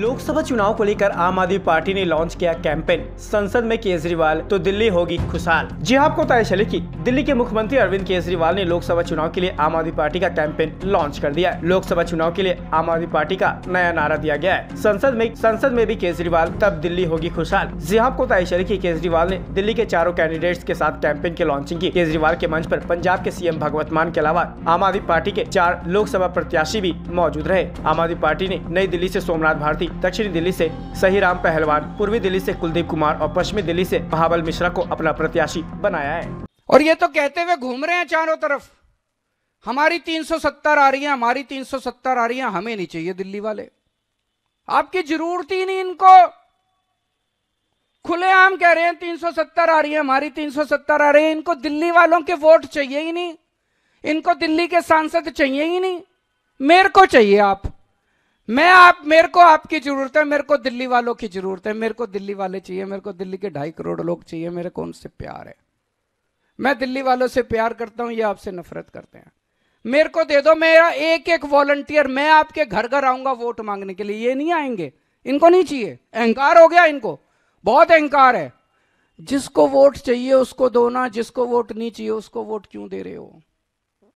लोकसभा चुनाव को लेकर आम आदमी पार्टी ने लॉन्च किया कैंपेन संसद में केजरीवाल तो दिल्ली होगी खुशहाल जी हाँ, आपको तय चले की दिल्ली के मुख्यमंत्री अरविंद केजरीवाल ने लोकसभा चुनाव के लिए आम आदमी पार्टी का कैंपेन लॉन्च कर दिया है लोकसभा चुनाव के लिए आम आदमी पार्टी का नया नारा दिया गया है संसद में संसद में भी केजरीवाल तब दिल्ली होगी खुशहाल जी हाँ, आपको तय चले की केजरीवाल ने दिल्ली के चारों कैंडिडेट के साथ कैंपेन की लॉन्चिंग की केजरीवाल के मंच आरोप पंजाब के सीएम भगवत मान के अलावा आम आदमी पार्टी के चार लोकसभा प्रत्याशी भी मौजूद रहे आम आदमी पार्टी ने नई दिल्ली ऐसी सोमनाथ भारती साथ ही दक्षिणी दिल्ली से सही राम पहलवान पूर्वी दिल्ली से कुलदीप कुमार और पश्चिमी दिल्ली से महाबल मिश्रा को अपना प्रत्याशी बनाया है और ये तो कहते हुए घूम रहे हैं चारों तरफ हमारी 370 आ रही है हमारी 370 आ रही है हमें नहीं चाहिए दिल्ली वाले आपकी जरूरत ही नहीं इनको खुलेआम कह रहे हैं 370 आ रही है हमारी 370 आ रही है इनको दिल्ली वालों के वोट चाहिए ही नहीं इनको दिल्ली के सांसद चाहिए ही नहीं मेरे को चाहिए आप मैं आप मेरे को आपकी जरूरत है मेरे को दिल्ली वालों की जरूरत है मेरे को दिल्ली वाले चाहिए मेरे को दिल्ली के ढाई करोड़ लोग चाहिए मेरे को उनसे प्यार है मैं दिल्ली वालों से प्यार करता हूं ये आपसे नफरत करते हैं मेरे को दे दो मेरा एक एक वॉलंटियर मैं आपके घर घर आऊंगा वोट मांगने के लिए ये नहीं आएंगे इनको नहीं चाहिए अहंकार हो गया इनको बहुत अहंकार है जिसको वोट चाहिए उसको दो ना जिसको वोट नहीं चाहिए उसको वोट क्यों दे रहे हो